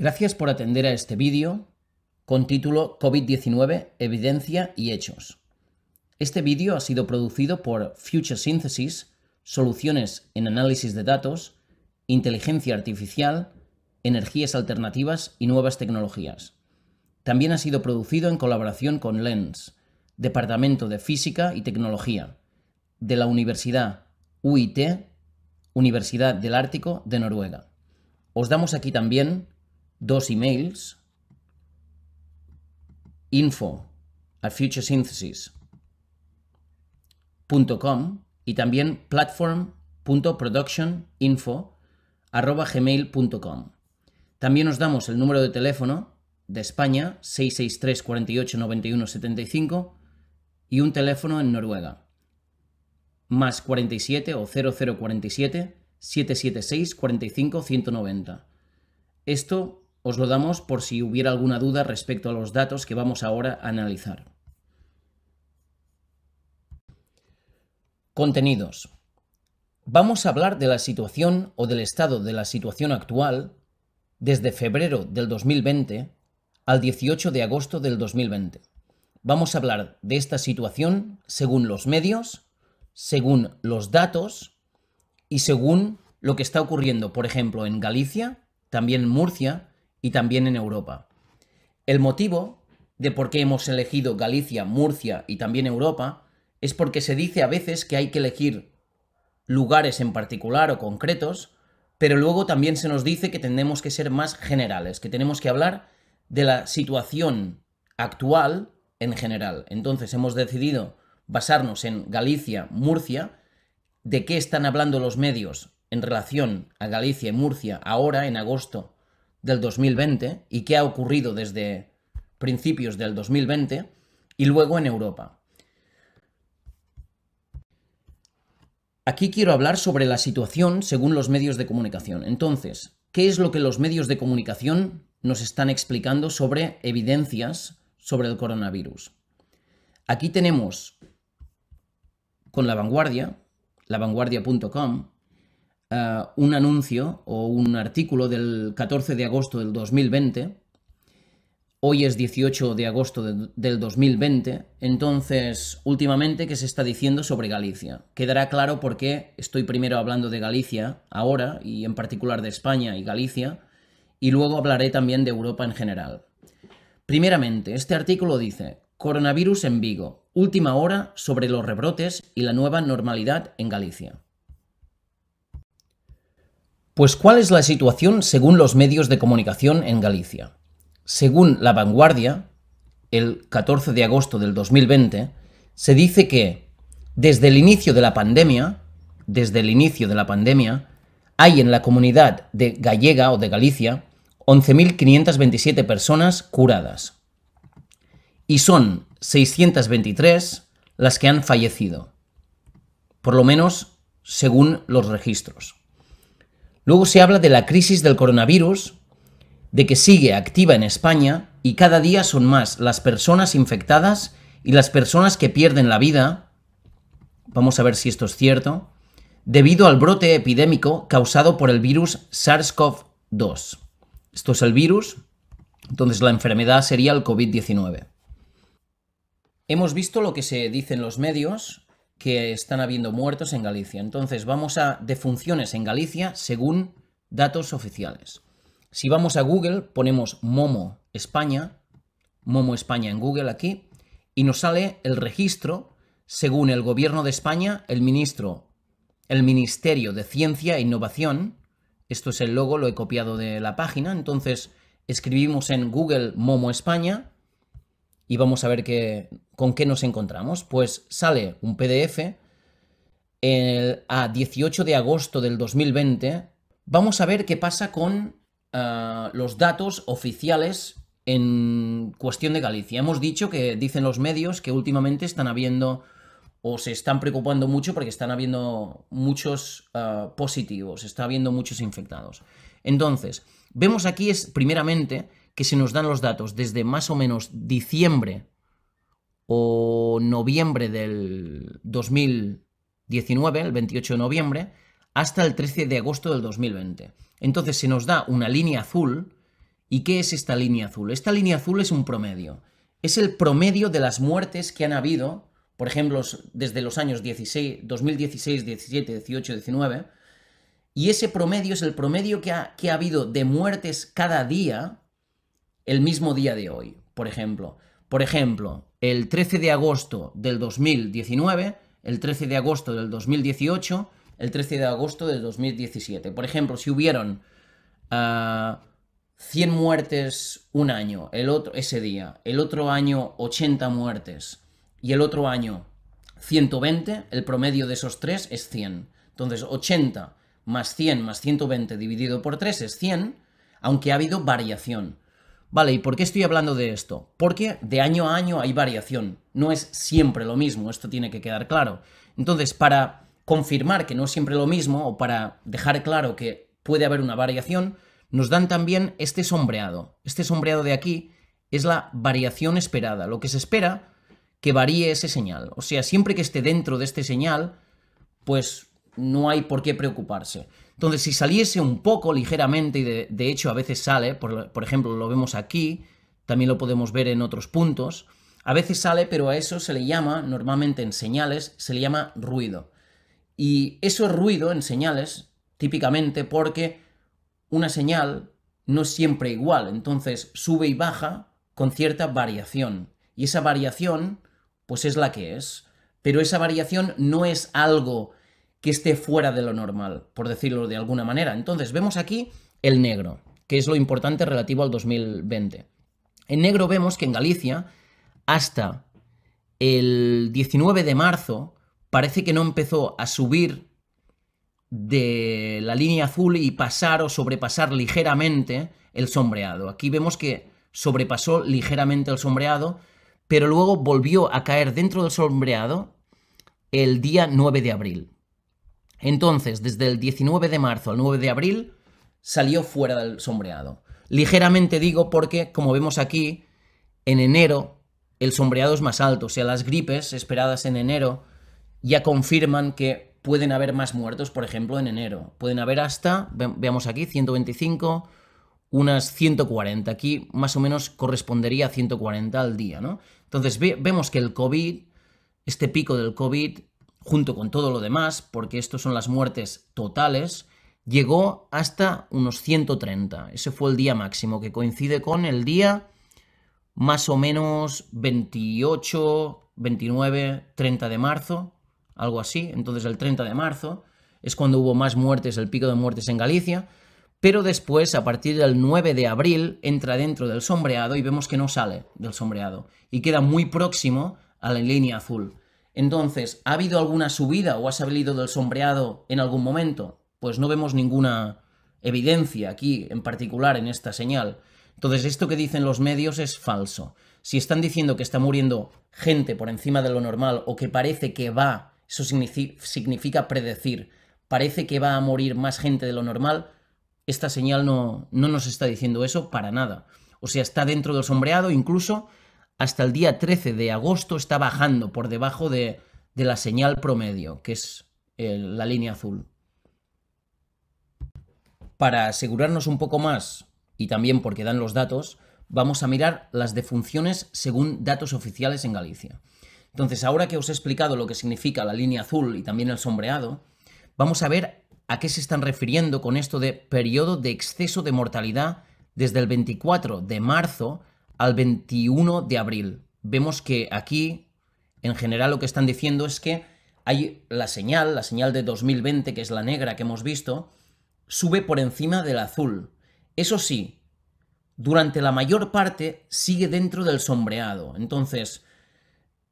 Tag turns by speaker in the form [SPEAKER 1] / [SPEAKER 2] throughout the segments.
[SPEAKER 1] Gracias por atender a este vídeo con título COVID-19, Evidencia y Hechos. Este vídeo ha sido producido por Future Synthesis, Soluciones en Análisis de Datos, Inteligencia Artificial, Energías Alternativas y Nuevas Tecnologías. También ha sido producido en colaboración con LENS, Departamento de Física y Tecnología, de la Universidad UIT, Universidad del Ártico de Noruega. Os damos aquí también dos emails, info at futuresynthesis.com y también platform.productioninfo.gmail.com También os damos el número de teléfono de España 663 48 91 75 y un teléfono en Noruega más 47 o 0047 776 45 190. Esto os lo damos por si hubiera alguna duda respecto a los datos que vamos ahora a analizar. Contenidos. Vamos a hablar de la situación o del estado de la situación actual desde febrero del 2020 al 18 de agosto del 2020. Vamos a hablar de esta situación según los medios, según los datos y según lo que está ocurriendo, por ejemplo, en Galicia, también en Murcia y también en Europa. El motivo de por qué hemos elegido Galicia, Murcia y también Europa es porque se dice a veces que hay que elegir lugares en particular o concretos, pero luego también se nos dice que tenemos que ser más generales, que tenemos que hablar de la situación actual en general. Entonces hemos decidido basarnos en Galicia, Murcia, de qué están hablando los medios en relación a Galicia y Murcia ahora, en agosto del 2020 y qué ha ocurrido desde principios del 2020 y luego en Europa. Aquí quiero hablar sobre la situación según los medios de comunicación. Entonces, ¿qué es lo que los medios de comunicación nos están explicando sobre evidencias sobre el coronavirus? Aquí tenemos con la vanguardia, lavanguardia.com, eh, un anuncio o un artículo del 14 de agosto del 2020. Hoy es 18 de agosto del 2020, entonces últimamente qué se está diciendo sobre Galicia. Quedará claro por qué estoy primero hablando de Galicia ahora y en particular de España y Galicia, y luego hablaré también de Europa en general. Primeramente, este artículo dice, Coronavirus en Vigo, última hora sobre los rebrotes y la nueva normalidad en Galicia. Pues ¿cuál es la situación según los medios de comunicación en Galicia? Según La Vanguardia, el 14 de agosto del 2020, se dice que desde el inicio de la pandemia, desde el inicio de la pandemia, hay en la comunidad de Gallega o de Galicia 11.527 personas curadas. Y son 623 las que han fallecido, por lo menos según los registros. Luego se habla de la crisis del coronavirus, de que sigue activa en España y cada día son más las personas infectadas y las personas que pierden la vida. Vamos a ver si esto es cierto. Debido al brote epidémico causado por el virus SARS-CoV-2. Esto es el virus, entonces la enfermedad sería el COVID-19. Hemos visto lo que se dice en los medios, que están habiendo muertos en Galicia. Entonces vamos a defunciones en Galicia según datos oficiales. Si vamos a Google, ponemos Momo España, Momo España en Google aquí, y nos sale el registro según el gobierno de España, el ministro, el Ministerio de Ciencia e Innovación. Esto es el logo, lo he copiado de la página. Entonces escribimos en Google Momo España y vamos a ver qué, con qué nos encontramos. Pues sale un PDF el, a 18 de agosto del 2020. Vamos a ver qué pasa con ah, los datos oficiales en cuestión de Galicia. Hemos dicho que dicen los medios que últimamente están habiendo o se están preocupando mucho porque están habiendo muchos ah, positivos, está habiendo muchos infectados. Entonces, vemos aquí es primeramente que se nos dan los datos desde más o menos diciembre o noviembre del 2019, el 28 de noviembre, hasta el 13 de agosto del 2020. Entonces se nos da una línea azul. ¿Y qué es esta línea azul? Esta línea azul es un promedio. Es el promedio de las muertes que han habido, por ejemplo, desde los años 2016, 17, 18, 19. Y ese promedio es el promedio que ha, que ha habido de muertes cada día el mismo día de hoy, por ejemplo. Por ejemplo, el 13 de agosto del 2019, el 13 de agosto del 2018, el 13 de agosto del 2017. Por ejemplo, si hubieron 100 ah, muertes un año, el otro, ese día, el otro año 80 muertes y el otro año 120, el promedio de esos tres es 100. Entonces, 80 más 100 más 120 dividido por 3 es 100, aunque ha habido variación. Vale, ¿y por qué estoy hablando de esto? Porque de año a año hay variación, no es siempre lo mismo, esto tiene que quedar claro. Entonces, para confirmar que no es siempre lo mismo o para dejar claro que puede haber una variación, nos dan también este sombreado. Este sombreado de aquí es la variación esperada, lo que se espera que varíe ese señal. O sea, siempre que esté dentro de este señal, pues no hay por qué preocuparse. Entonces, si saliese un poco ligeramente, y de, hecho a veces sale, por, por, ejemplo, lo vemos aquí, también lo podemos ver en otros puntos, a veces sale, pero a eso se le llama, normalmente en señales, se le llama ruido. Y eso es ruido en señales, típicamente porque una señal no es siempre igual, entonces sube y baja con cierta variación. Y esa variación, pues es la que es. Pero esa variación no es algo que esté fuera de lo normal, por decirlo de alguna manera. Entonces, vemos aquí el negro, que es lo importante relativo al 2020. En negro vemos que en Galicia, hasta el 19 de marzo, parece que no empezó a subir de la línea azul y pasar o sobrepasar ligeramente el sombreado. Aquí vemos que sobrepasó ligeramente el sombreado, pero luego volvió a caer dentro del sombreado el día 9 de abril. Entonces, desde el 19 de marzo al 9 de abril, salió fuera del sombreado. Ligeramente digo porque, como vemos aquí, en enero el sombreado es más alto, o sea, las gripes esperadas en enero ya confirman que pueden haber más muertos, por ejemplo, en enero. Pueden haber hasta, veamos aquí, 125, unas 140. Aquí más o menos correspondería a 140 al día, ¿no? Entonces vemos que el COVID, este pico del COVID, junto con todo lo demás, porque estos son las muertes totales, llegó hasta unos 130. Ese fue el día máximo, que coincide con el día más o menos 28, 29, 30 de marzo, algo así. Entonces el 30 de marzo es cuando hubo más muertes, el pico de muertes en Galicia. Pero después, a partir del 9 de abril, entra dentro del sombreado y vemos que no sale del sombreado. Y queda muy próximo a la línea azul. Entonces, ¿ha habido alguna subida o ha salido del sombreado en algún momento? Pues no vemos ninguna evidencia aquí, en particular en esta señal. Entonces, esto que dicen los medios es falso. Si están diciendo que está muriendo gente por encima de lo normal o que parece que va, eso significa predecir, parece que va a morir más gente de lo normal, esta señal no, no nos está diciendo eso para nada. O sea, está dentro del sombreado, incluso hasta el día 13 de agosto está bajando por debajo de, la señal promedio, que es la línea azul. Para asegurarnos un poco más, y también porque dan los datos, vamos a mirar las defunciones según datos oficiales en Galicia. Entonces, ahora que os he explicado lo que significa la línea azul y también el sombreado, vamos a ver a qué se están refiriendo con esto de periodo de exceso de mortalidad desde el 24 de marzo al 21 de abril. Vemos que aquí, en general, lo que están diciendo es que hay la señal, la señal de 2020, que es la negra que hemos visto, sube por encima del azul. Eso sí, durante la mayor parte sigue dentro del sombreado. Entonces,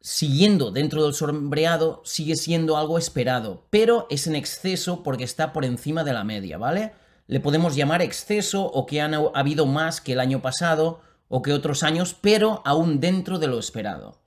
[SPEAKER 1] siguiendo dentro del sombreado sigue siendo algo esperado, pero es en exceso porque está por encima de la media, ¿vale? Le podemos llamar exceso o que han habido más que el año pasado o que otros años, pero aún dentro de lo esperado.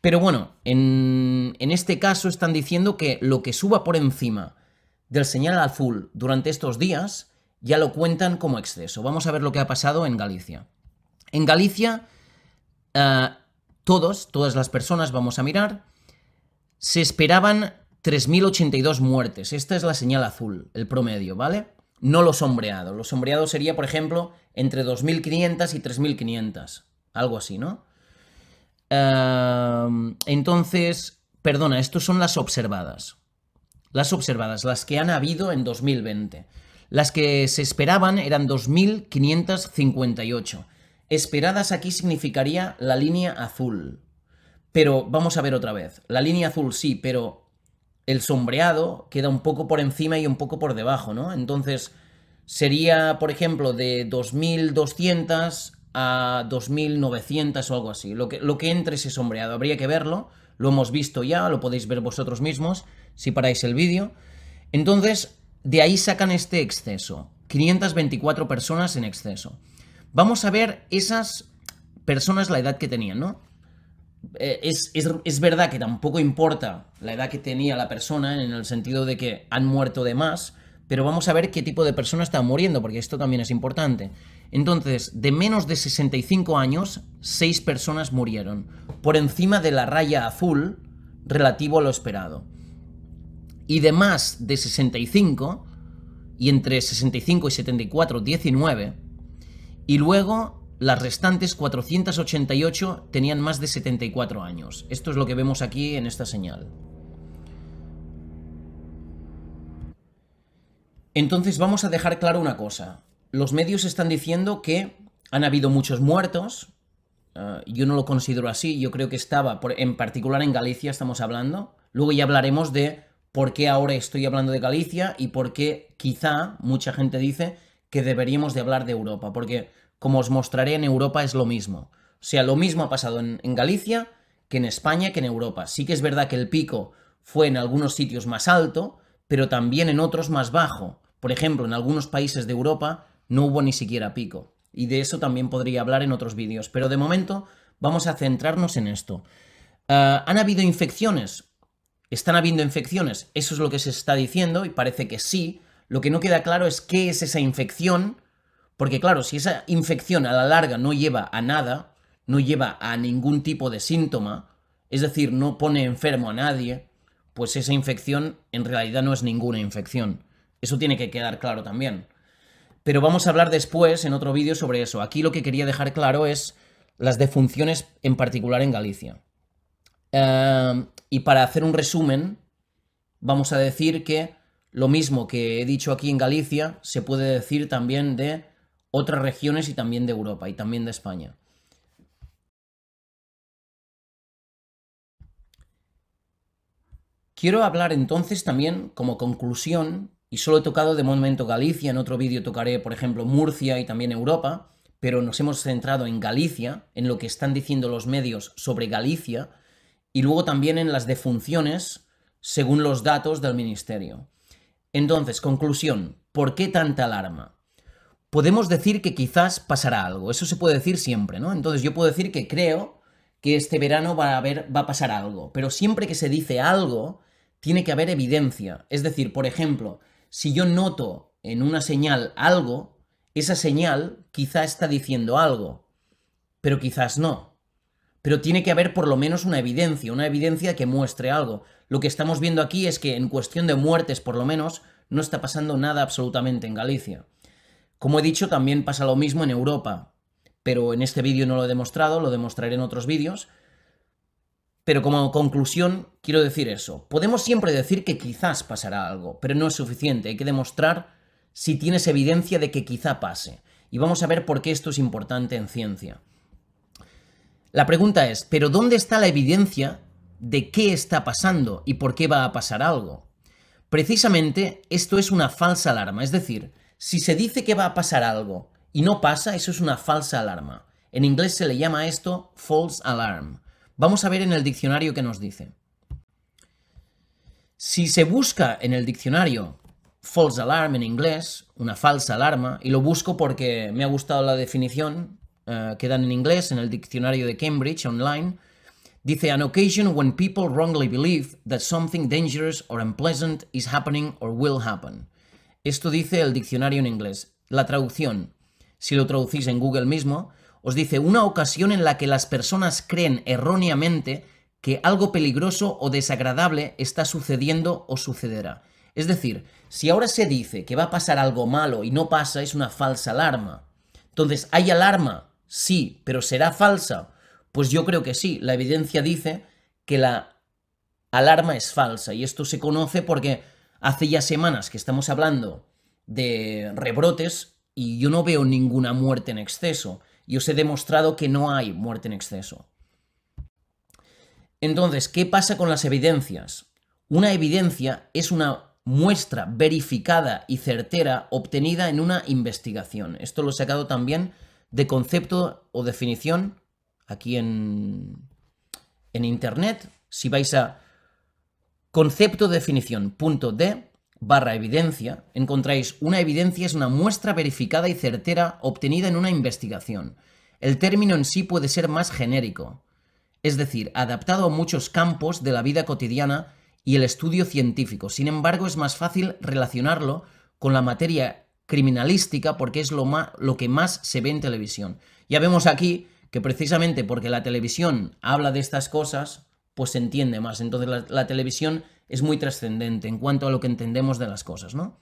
[SPEAKER 1] Pero bueno, en, en este caso están diciendo que lo que suba por encima del señal azul durante estos días ya lo cuentan como exceso. Vamos a ver lo que ha pasado en Galicia. En Galicia, eh, todos, todas las personas, vamos a mirar, se esperaban 3.082 muertes. Esta es la señal azul, el promedio, ¿vale? no lo sombreado. Lo sombreado sería, por ejemplo, entre 2.500 y 3.500, algo así, ¿no? Em, entonces, perdona, estos son las observadas. Las observadas, las que han habido en 2020. Las que se esperaban eran 2.558. Esperadas aquí significaría la línea azul. Pero vamos a ver otra vez. La línea azul sí, pero el sombreado queda un poco por encima y un poco por debajo, ¿no? Entonces sería, por ejemplo, de 2200 a 2900 o algo así. Lo que, lo que entre ese sombreado, habría que verlo. Lo hemos visto ya, lo podéis ver vosotros mismos si paráis el vídeo. Entonces, de ahí sacan este exceso. 524 personas en exceso. Vamos a ver esas personas la edad que tenían, ¿no? Eh, es, es, es, verdad que tampoco importa la edad que tenía la persona en el sentido de que han muerto de más, pero vamos a ver qué tipo de persona está muriendo, porque esto también es importante. Entonces, de menos de 65 años, 6 personas murieron, por encima de la raya azul relativo a lo esperado. Y de más de 65, y entre 65 y 74, 19, y luego las restantes 488 tenían más de 74 años. Esto es lo que vemos aquí en esta señal. Entonces vamos a dejar claro una cosa. Los medios están diciendo que han habido muchos muertos. Eh, yo no lo considero así. Yo creo que estaba, en particular en Galicia estamos hablando. Luego ya hablaremos de por qué ahora estoy hablando de Galicia y por qué quizá mucha gente dice que deberíamos de hablar de Europa. Porque como os mostraré en Europa, es lo mismo. O sea, lo mismo ha pasado en, Galicia que en España, que en Europa. Sí que es verdad que el pico fue en algunos sitios más alto, pero también en otros más bajo. Por ejemplo, en algunos países de Europa no hubo ni siquiera pico. Y de eso también podría hablar en otros vídeos. Pero de momento vamos a centrarnos en esto. Eh, ¿Han habido infecciones? ¿Están habiendo infecciones? Eso es lo que se está diciendo y parece que sí. Lo que no queda claro es qué es esa infección porque claro, si esa infección a la larga no lleva a nada, no lleva a ningún tipo de síntoma, es decir, no pone enfermo a nadie, pues esa infección en realidad no es ninguna infección. Eso tiene que quedar claro también. Pero vamos a hablar después en otro vídeo sobre eso. Aquí lo que quería dejar claro es las defunciones en particular en Galicia. Em, y para hacer un resumen, vamos a decir que lo mismo que he dicho aquí en Galicia se puede decir también de otras regiones y también de Europa y también de España. Quiero hablar entonces también como conclusión, y solo he tocado de momento Galicia, en otro vídeo tocaré por ejemplo Murcia y también Europa, pero nos hemos centrado en Galicia, en lo que están diciendo los medios sobre Galicia, y luego también en las defunciones según los datos del Ministerio. Entonces, conclusión, ¿por qué tanta alarma? podemos decir que quizás pasará algo. Eso se puede decir siempre, ¿no? Entonces yo puedo decir que creo que este verano va a, pasar algo. Pero siempre que se dice algo, tiene que haber evidencia. Es decir, por ejemplo, si yo noto en una señal algo, esa señal quizá está diciendo algo, pero quizás no. Pero tiene que haber por lo menos una evidencia, una evidencia que muestre algo. Lo que estamos viendo aquí es que en cuestión de muertes, por lo menos, no está pasando nada absolutamente en Galicia. Como he dicho, también pasa lo mismo en Europa, pero en este vídeo no lo he demostrado, lo demostraré en otros vídeos. Pero como conclusión, quiero decir eso. Podemos siempre decir que quizás pasará algo, pero no es suficiente. Hay que demostrar si tienes evidencia de que quizá pase. Y vamos a ver por qué esto es importante en ciencia. La pregunta es, ¿pero dónde está la evidencia de qué está pasando y por qué va a pasar algo? Precisamente esto es una falsa alarma, es decir, si se dice que va a pasar algo y no pasa, eso es una falsa alarma. En inglés se le llama esto false alarm. Vamos a ver en el diccionario qué nos dice. Si se busca en el diccionario false alarm en inglés, una falsa alarma, y lo busco porque me ha gustado la definición eh, que dan en inglés en el diccionario de Cambridge online, dice an occasion when people wrongly believe that something dangerous or unpleasant is happening or will happen. Esto dice el diccionario en inglés. La traducción, si lo traducís en Google mismo, os dice una ocasión en la que las personas creen erróneamente que algo peligroso o desagradable está sucediendo o sucederá. Es decir, si ahora se dice que va a pasar algo malo y no pasa, es una falsa alarma. Entonces, ¿hay alarma? Sí, pero ¿será falsa? Pues yo creo que sí. La evidencia dice que la alarma es falsa y esto se conoce porque Hace ya semanas que estamos hablando de rebrotes y yo no veo ninguna muerte en exceso. Y os he demostrado que no hay muerte en exceso. Entonces, ¿qué pasa con las evidencias? Una evidencia es una muestra verificada y certera obtenida en una investigación. Esto lo he sacado también de concepto o definición aquí en, en Internet. Si vais a Concepto definición, punto barra evidencia, encontráis una evidencia es una muestra verificada y certera obtenida en una investigación. El término en sí puede ser más genérico, es decir, adaptado a muchos campos de la vida cotidiana y el estudio científico. Sin embargo, es más fácil relacionarlo con la materia criminalística porque es lo, lo que más se ve en televisión. Ya vemos aquí que precisamente porque la televisión habla de estas cosas, pues se entiende más. Entonces la, televisión es muy trascendente en cuanto a lo que entendemos de las cosas, ¿no?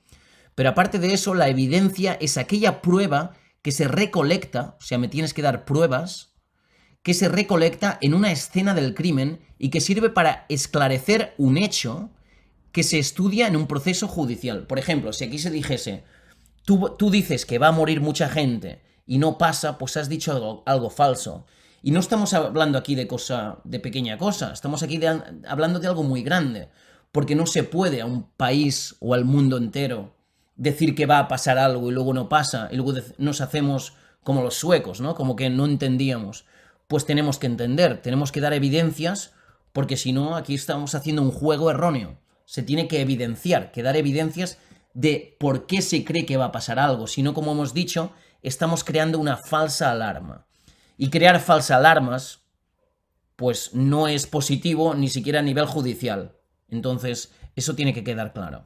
[SPEAKER 1] Pero aparte de eso, la evidencia es aquella prueba que se recolecta, o sea, me tienes que dar pruebas, que se recolecta en una escena del crimen y que sirve para esclarecer un hecho que se estudia en un proceso judicial. Por ejemplo, si aquí se dijese, tú, dices que va a morir mucha gente y no pasa, pues has dicho algo falso. Y no estamos hablando aquí de cosa, de pequeña cosa, estamos aquí hablando de algo muy grande, porque no se puede a un país o al mundo entero decir que va a pasar algo y luego no pasa, y luego nos hacemos como los suecos, ¿no? Como que no entendíamos. Pues tenemos que entender, tenemos que dar evidencias, porque si no, aquí estamos haciendo un juego erróneo. Se tiene que evidenciar, que dar evidencias de por qué se cree que va a pasar algo, si no, como hemos dicho, estamos creando una falsa alarma. Y crear falsas alarmas, pues no es positivo ni siquiera a nivel judicial. Entonces, eso tiene que quedar claro.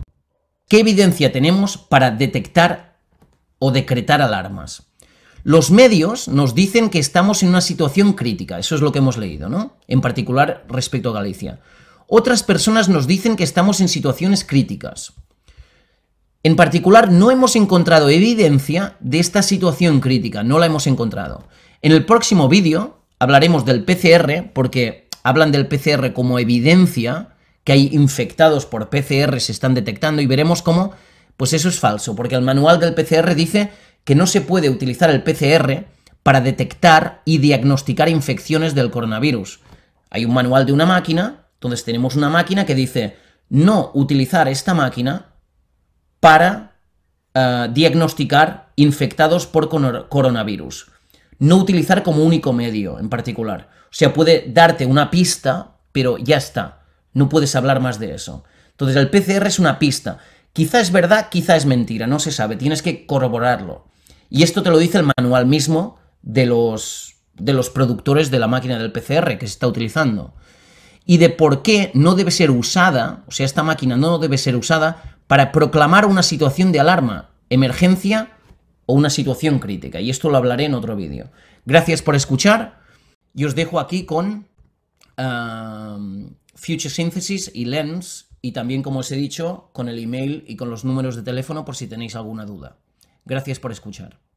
[SPEAKER 1] ¿Qué evidencia tenemos para detectar o decretar alarmas? Los medios nos dicen que estamos en una situación crítica, eso es lo que hemos leído, ¿no? En particular respecto a Galicia. Otras personas nos dicen que estamos en situaciones críticas. En particular, no hemos encontrado evidencia de esta situación crítica, no la hemos encontrado. En el próximo vídeo hablaremos del PCR porque hablan del PCR como evidencia que hay infectados por PCR se están detectando y veremos cómo pues eso es falso, porque el manual del PCR dice que no se puede utilizar el PCR para detectar y diagnosticar infecciones del coronavirus. Hay un manual de una máquina, entonces tenemos una máquina que dice no utilizar esta máquina para eh, diagnosticar infectados por coronavirus no utilizar como único medio en particular. O sea, puede darte una pista, pero ya está. No puedes hablar más de eso. Entonces, el PCR es una pista. Quizá es verdad, quizá es mentira, no se sabe. Tienes que corroborarlo. Y esto te lo dice el manual mismo de los, de los productores de la máquina del PCR que se está utilizando. Y de por qué no debe ser usada, o sea, esta máquina no debe ser usada para proclamar una situación de alarma, emergencia o una situación crítica. Y esto lo hablaré en otro vídeo. Gracias por escuchar y os dejo aquí con um, Future Synthesis y Lens y también, como os he dicho, con el email y con los números de teléfono por si tenéis alguna duda. Gracias por escuchar.